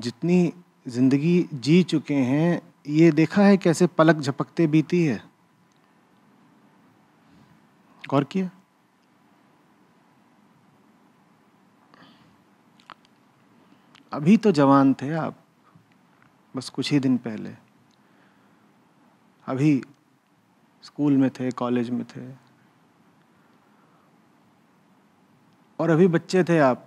जितनी ज़िंदगी जी चुके हैं ये देखा है कैसे पलक झपकते बीती है गौर किया अभी तो जवान थे आप बस कुछ ही दिन पहले अभी स्कूल में थे कॉलेज में थे और अभी बच्चे थे आप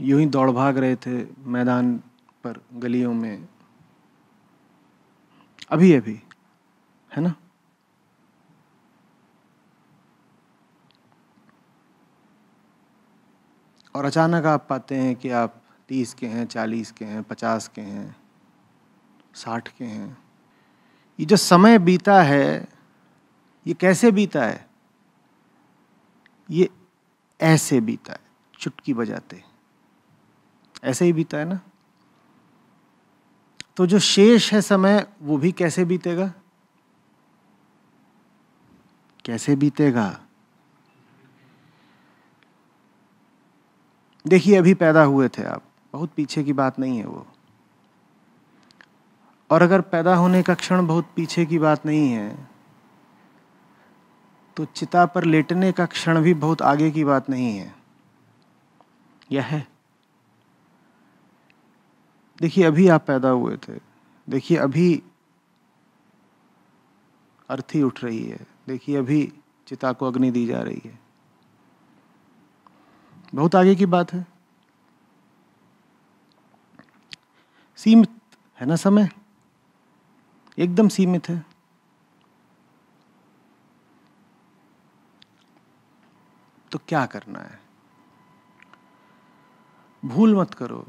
यूं ही दौड़ भाग रहे थे मैदान पर गलियों में अभी अभी है ना और अचानक आप पाते हैं कि आप तीस के हैं चालीस के हैं पचास के हैं साठ के हैं ये जो समय बीता है ये कैसे बीता है ये ऐसे बीता है चुटकी बजाते हैं ऐसे ही बीता है ना तो जो शेष है समय वो भी कैसे बीतेगा कैसे बीतेगा देखिए अभी पैदा हुए थे आप बहुत पीछे की बात नहीं है वो और अगर पैदा होने का क्षण बहुत पीछे की बात नहीं है तो चिता पर लेटने का क्षण भी बहुत आगे की बात नहीं है यह है देखिए अभी आप पैदा हुए थे देखिए अभी अर्थी उठ रही है देखिए अभी चिता को अग्नि दी जा रही है बहुत आगे की बात है सीमित है ना समय एकदम सीमित है तो क्या करना है भूल मत करो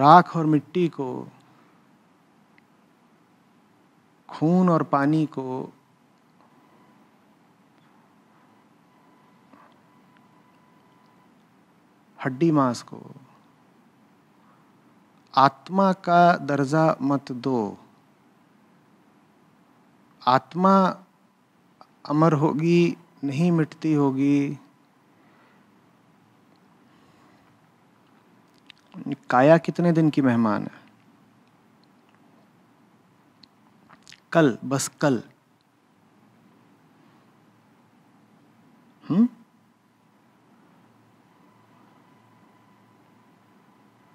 राख और मिट्टी को खून और पानी को हड्डी मांस को आत्मा का दर्जा मत दो आत्मा अमर होगी नहीं मिटती होगी काया कितने दिन की मेहमान है कल बस कल हम्म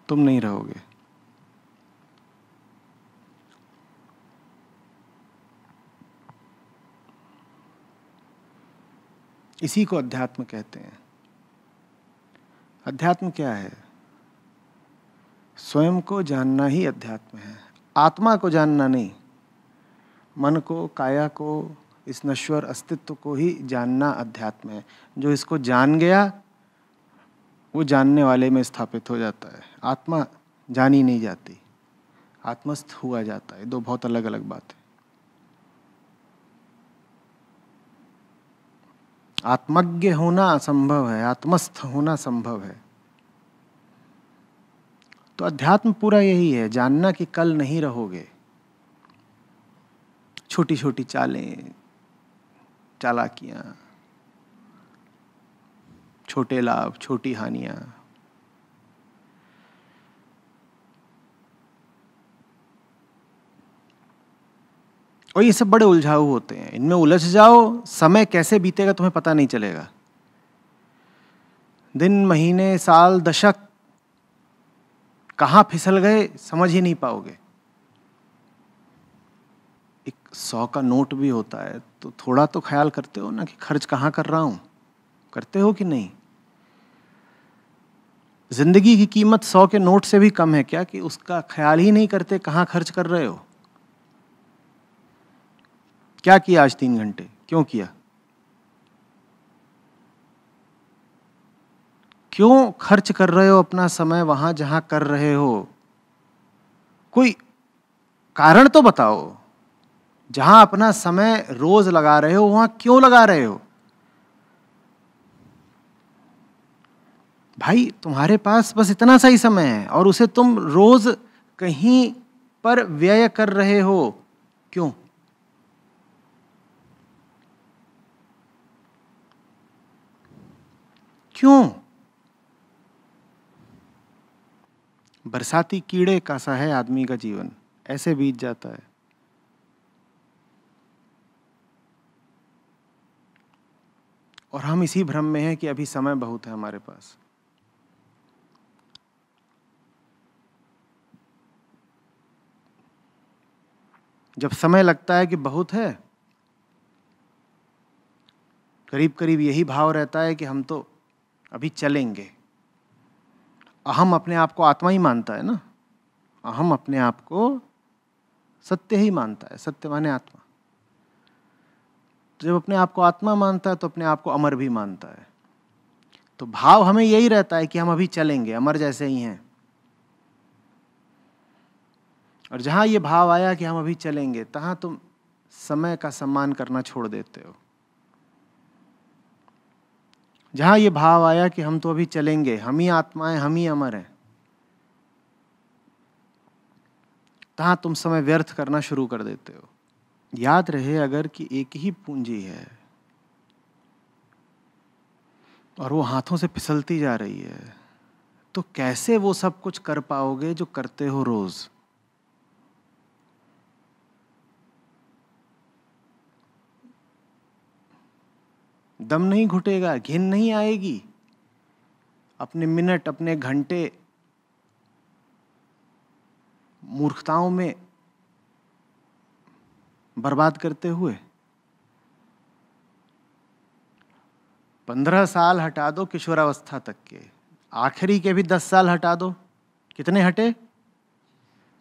तुम नहीं रहोगे इसी को अध्यात्म कहते हैं अध्यात्म क्या है स्वयं को जानना ही अध्यात्म है आत्मा को जानना नहीं मन को काया को इस नश्वर अस्तित्व को ही जानना अध्यात्म है जो इसको जान गया वो जानने वाले में स्थापित हो जाता है आत्मा जानी नहीं जाती आत्मस्थ हुआ जाता है दो बहुत अलग अलग बात है आत्मज्ञ होना असंभव है आत्मस्थ होना संभव है तो अध्यात्म पूरा यही है जानना कि कल नहीं रहोगे छोटी छोटी चालें चालाकियां छोटे लाभ छोटी हानियां और ये सब बड़े उलझाऊ होते हैं इनमें उलझ जाओ समय कैसे बीतेगा तुम्हें पता नहीं चलेगा दिन महीने साल दशक कहाँ फिसल गए समझ ही नहीं पाओगे एक सौ का नोट भी होता है तो थोड़ा तो ख्याल करते हो ना कि खर्च कहाँ कर रहा हूँ करते हो कि नहीं जिंदगी की कीमत सौ के नोट से भी कम है क्या कि उसका ख्याल ही नहीं करते कहाँ खर्च कर रहे हो क्या किया आज तीन घंटे क्यों किया क्यों खर्च कर रहे हो अपना समय वहां जहां कर रहे हो कोई कारण तो बताओ जहां अपना समय रोज लगा रहे हो वहां क्यों लगा रहे हो भाई तुम्हारे पास बस इतना सा ही समय है और उसे तुम रोज कहीं पर व्यय कर रहे हो क्यों क्यों बरसाती कीड़े का सा है आदमी का जीवन ऐसे बीत जाता है और हम इसी भ्रम में हैं कि अभी समय बहुत है हमारे पास जब समय लगता है कि बहुत है करीब करीब यही भाव रहता है कि हम तो अभी चलेंगे अहम अपने आप को आत्मा ही मानता है ना अहम अपने आप को सत्य ही मानता है सत्य माने आत्मा जब अपने आप को आत्मा मानता है तो अपने आप को अमर भी मानता है तो भाव हमें यही रहता है कि हम अभी चलेंगे अमर जैसे ही हैं और जहाँ ये भाव आया कि हम अभी चलेंगे तहाँ तुम समय का सम्मान करना छोड़ देते हो जहां ये भाव आया कि हम तो अभी चलेंगे हम ही आत्मा है हम ही अमर हैं तहा तुम समय व्यर्थ करना शुरू कर देते हो याद रहे अगर कि एक ही पूंजी है और वो हाथों से फिसलती जा रही है तो कैसे वो सब कुछ कर पाओगे जो करते हो रोज़ दम नहीं घुटेगा घिन नहीं आएगी अपने मिनट अपने घंटे मूर्खताओं में बर्बाद करते हुए पंद्रह साल हटा दो किशोरावस्था तक के आखिरी के भी दस साल हटा दो कितने हटे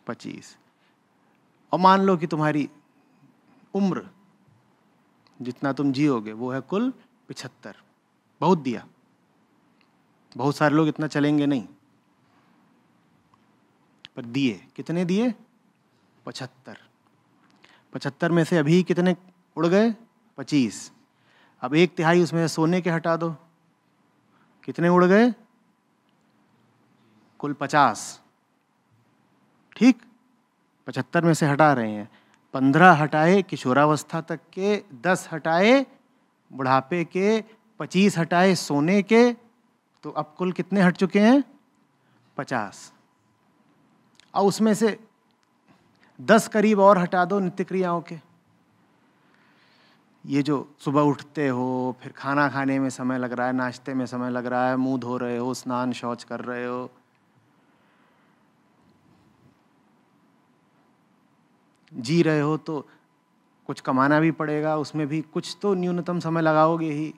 पच्चीस और मान लो कि तुम्हारी उम्र जितना तुम जियोगे वो है कुल पिछहत्तर बहुत दिया बहुत सारे लोग इतना चलेंगे नहीं पर दिए कितने दिए पचहत्तर पचहत्तर में से अभी कितने उड़ गए पच्चीस अब एक तिहाई उसमें से सोने के हटा दो कितने उड़ गए कुल पचास ठीक पचहत्तर में से हटा रहे हैं पंद्रह हटाए किशोरावस्था तक के दस हटाए बुढ़ापे के पच्चीस हटाए सोने के तो अब कुल कितने हट चुके हैं पचास और उसमें से दस करीब और हटा दो नित्य क्रियाओं के ये जो सुबह उठते हो फिर खाना खाने में समय लग रहा है नाश्ते में समय लग रहा है मुंह धो रहे हो स्नान शौच कर रहे हो जी रहे हो तो कुछ कमाना भी पड़ेगा उसमें भी कुछ तो न्यूनतम समय लगाओगे ही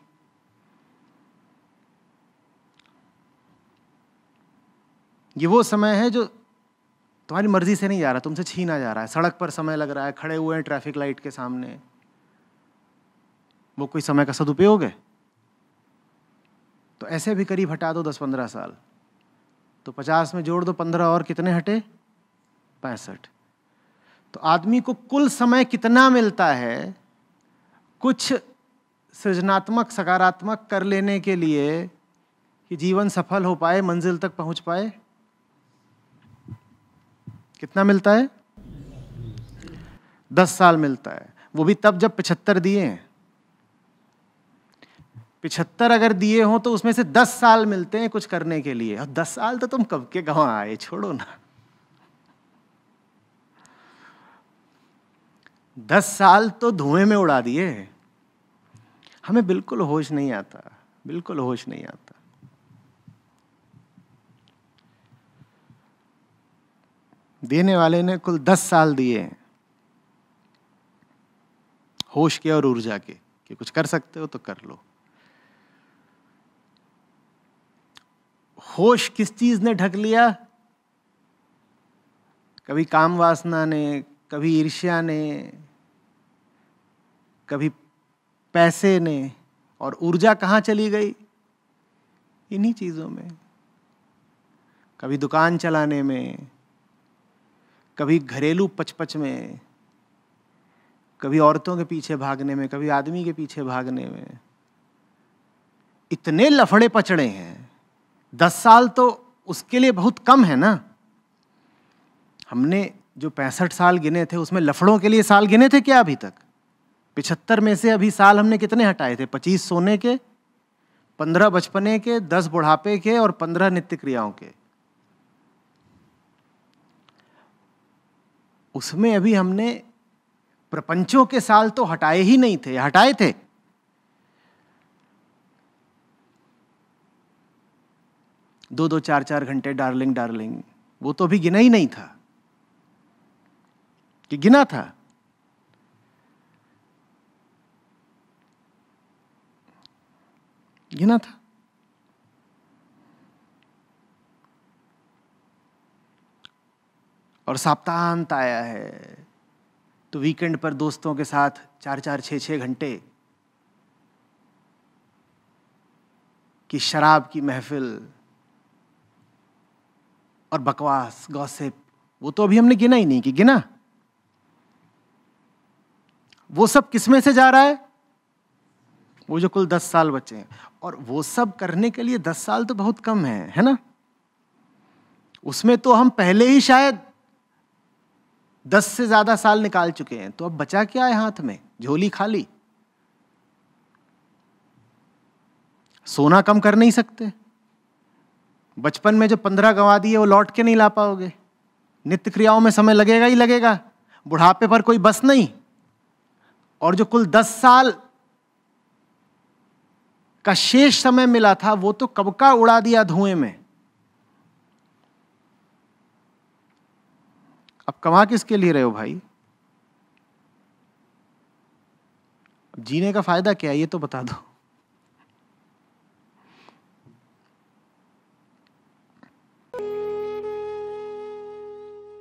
ये वो समय है जो तुम्हारी मर्जी से नहीं जा रहा तुमसे छीना जा रहा है सड़क पर समय लग रहा है खड़े हुए हैं ट्रैफिक लाइट के सामने वो कोई समय का सदुपयोग है तो ऐसे भी करीब हटा दो दस पंद्रह साल तो पचास में जोड़ दो पंद्रह और कितने हटे पैंसठ तो आदमी को कुल समय कितना मिलता है कुछ सृजनात्मक सकारात्मक कर लेने के लिए कि जीवन सफल हो पाए मंजिल तक पहुंच पाए कितना मिलता है दस साल मिलता है वो भी तब जब पिछहत्तर दिए हैं पिछहत्तर अगर दिए हों तो उसमें से दस साल मिलते हैं कुछ करने के लिए और दस साल तो तुम कब के गांव आए छोड़ो ना दस साल तो धुएं में उड़ा दिए हमें बिल्कुल होश नहीं आता बिल्कुल होश नहीं आता देने वाले ने कुल दस साल दिए हैं होश के और ऊर्जा के कि कुछ कर सकते हो तो कर लो होश किस चीज ने ढक लिया कभी काम वासना ने कभी ईर्ष्या ने कभी पैसे ने और ऊर्जा कहाँ चली गई इन्हीं चीज़ों में कभी दुकान चलाने में कभी घरेलू पचपच में कभी औरतों के पीछे भागने में कभी आदमी के पीछे भागने में इतने लफड़े पचड़े हैं दस साल तो उसके लिए बहुत कम है ना हमने जो पैंसठ साल गिने थे उसमें लफड़ों के लिए साल गिने थे क्या अभी तक पिछहत्तर में से अभी साल हमने कितने हटाए थे पच्चीस सोने के पंद्रह बचपने के दस बुढ़ापे के और पंद्रह नित्य क्रियाओं के उसमें अभी हमने प्रपंचों के साल तो हटाए ही नहीं थे हटाए थे दो दो चार चार घंटे डार्लिंग डार्लिंग वो तो अभी गिना ही नहीं था कि गिना था गिना था और सप्ताहांत आया है तो वीकेंड पर दोस्तों के साथ चार चार छः छः घंटे की शराब की महफिल और बकवास गॉसिप वो तो अभी हमने गिना ही नहीं कि गिना वो सब किस में से जा रहा है वो जो कुल दस साल बचे हैं और वो सब करने के लिए दस साल तो बहुत कम है है ना उसमें तो हम पहले ही शायद दस से ज्यादा साल निकाल चुके हैं तो अब बचा क्या है हाथ में झोली खाली सोना कम कर नहीं सकते बचपन में जो पंद्रह गंवा दिए वो लौट के नहीं ला पाओगे नित्य क्रियाओं में समय लगेगा ही लगेगा बुढ़ापे पर कोई बस नहीं और जो कुल दस साल का शेष समय मिला था वो तो कब का उड़ा दिया धुएं में अब कमा किसके लिए रहे हो भाई जीने का फायदा क्या है ये तो बता दो